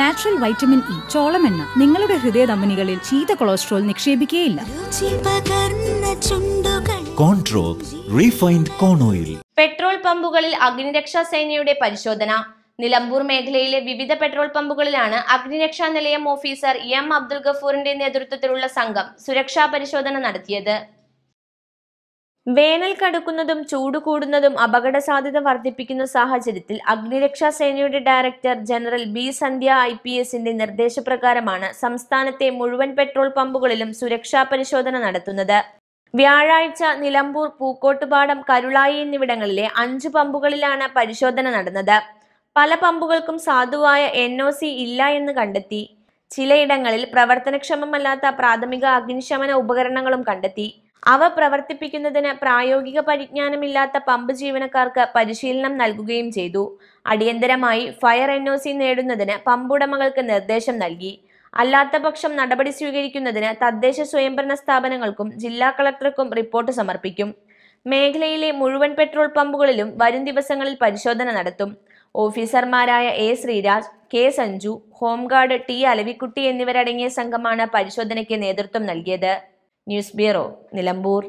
natural vitamin E ചോളമെണ്ണ നിങ്ങളുടെ ഹൃദയ ദമ്പനികളിൽ ചീത്ത കൊളസ്ട്രോൾ നിക്ഷേപിക്കുകയില്ല പെട്രോൾ പമ്പുകളിൽ അഗ്നിരക്ഷാ സേനയുടെ പരിശോധന നിലമ്പൂർ മേഖലയിലെ വിവിധ പെട്രോൾ പമ്പുകളിലാണ് അഗ്നിരക്ഷാ നിലയം ഓഫീസർ എം അബ്ദുൽ ഗഫൂറിന്റെ നേതൃത്വത്തിലുള്ള സംഘം സുരക്ഷാ പരിശോധന നടത്തിയത് വേനൽ കടുക്കുന്നതും ചൂട് കൂടുന്നതും അപകട സാധ്യത വർദ്ധിപ്പിക്കുന്ന സാഹചര്യത്തിൽ അഗ്നിരക്ഷാ സേനയുടെ director general B Sandhya I P എസിന്റെ നിർദ്ദേശപ്രകാരമാണ് സംസ്ഥാനത്തെ മുഴുവൻ പെട്രോൾ പമ്പുകളിലും സുരക്ഷാ പരിശോധന നടത്തുന്നത് വ്യാഴാഴ്ച നിലമ്പൂർ പൂക്കോട്ടുപാടം കരുളായി എന്നിവിടങ്ങളിലെ അഞ്ചു പമ്പുകളിലാണ് പരിശോധന നടന്നത് പല പമ്പുകൾക്കും സാധുവായ എൻ ഒ സി ഇല്ല എന്ന് കണ്ടെത്തി ചിലയിടങ്ങളിൽ പ്രവർത്തനക്ഷമമല്ലാത്ത പ്രാഥമിക അഗ്നിശമന ഉപകരണങ്ങളും കണ്ടെത്തി അവ പ്രവർത്തിപ്പിക്കുന്നതിന് പ്രായോഗിക പരിജ്ഞാനമില്ലാത്ത പമ്പ് ജീവനക്കാർക്ക് പരിശീലനം നൽകുകയും ചെയ്തു അടിയന്തരമായി ഫയർ എൻ ഒ സി നേടുന്നതിന് പമ്പുടമകൾക്ക് നിർദ്ദേശം നൽകി അല്ലാത്തപക്ഷം നടപടി സ്വീകരിക്കുന്നതിന് തദ്ദേശ സ്വയംഭരണ സ്ഥാപനങ്ങൾക്കും ജില്ലാ കളക്ടർക്കും റിപ്പോർട്ട് സമർപ്പിക്കും മേഖലയിലെ മുഴുവൻ പെട്രോൾ പമ്പുകളിലും വരും ദിവസങ്ങളിൽ പരിശോധന നടത്തും ഓഫീസർമാരായ A Sreeraj K Sanju home guard T Alavikutty എന്നിവരടങ്ങിയ സംഘമാണ് പരിശോധനയ്ക്ക് നേതൃത്വം നൽകിയത് ന്യൂസ് ബ്യൂറോ നിലമ്പൂർ